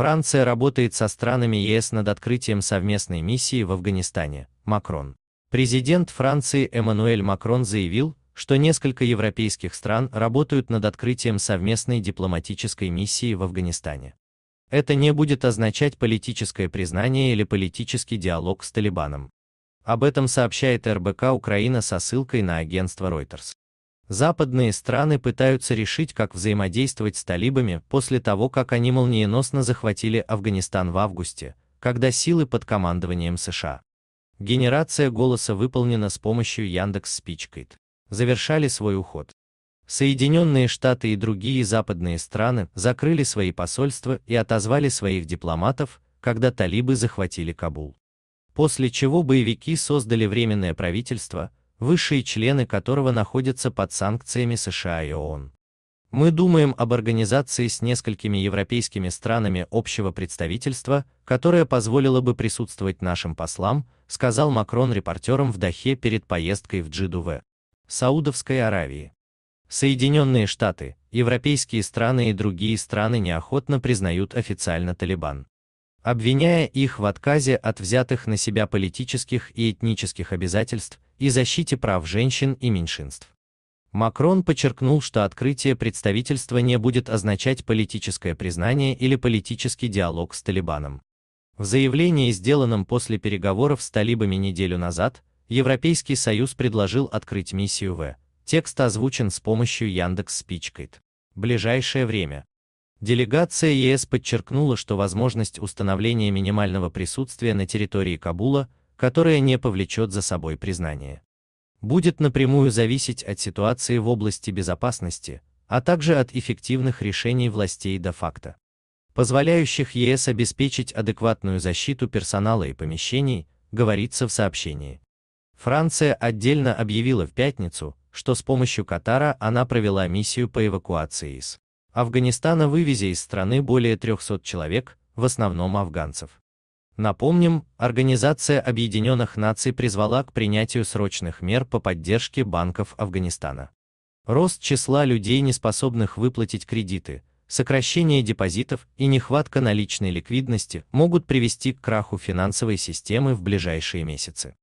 Франция работает со странами ЕС над открытием совместной миссии в Афганистане. Макрон. Президент Франции Эммануэль Макрон заявил, что несколько европейских стран работают над открытием совместной дипломатической миссии в Афганистане. Это не будет означать политическое признание или политический диалог с Талибаном. Об этом сообщает РБК Украина со ссылкой на агентство Reuters. Западные страны пытаются решить, как взаимодействовать с талибами после того, как они молниеносно захватили Афганистан в августе, когда силы под командованием США. Генерация голоса выполнена с помощью Яндекс Speechkit. Завершали свой уход. Соединенные Штаты и другие западные страны закрыли свои посольства и отозвали своих дипломатов, когда талибы захватили Кабул. После чего боевики создали временное правительство, высшие члены которого находятся под санкциями США и ООН. Мы думаем об организации с несколькими европейскими странами общего представительства, которая позволила бы присутствовать нашим послам, сказал Макрон репортерам в Дахе перед поездкой в Джидуве, Саудовской Аравии. Соединенные Штаты, европейские страны и другие страны неохотно признают официально Талибан. Обвиняя их в отказе от взятых на себя политических и этнических обязательств, и защите прав женщин и меньшинств. Макрон подчеркнул, что открытие представительства не будет означать политическое признание или политический диалог с Талибаном. В заявлении, сделанном после переговоров с талибами неделю назад, Европейский Союз предложил открыть миссию В. Текст озвучен с помощью Яндекс Спичкайт. Ближайшее время. Делегация ЕС подчеркнула, что возможность установления минимального присутствия на территории Кабула – которое не повлечет за собой признание. Будет напрямую зависеть от ситуации в области безопасности, а также от эффективных решений властей до факта, позволяющих ЕС обеспечить адекватную защиту персонала и помещений, говорится в сообщении. Франция отдельно объявила в пятницу, что с помощью Катара она провела миссию по эвакуации из Афганистана, вывезя из страны более 300 человек, в основном афганцев. Напомним, Организация Объединенных Наций призвала к принятию срочных мер по поддержке банков Афганистана. Рост числа людей, неспособных выплатить кредиты, сокращение депозитов и нехватка наличной ликвидности могут привести к краху финансовой системы в ближайшие месяцы.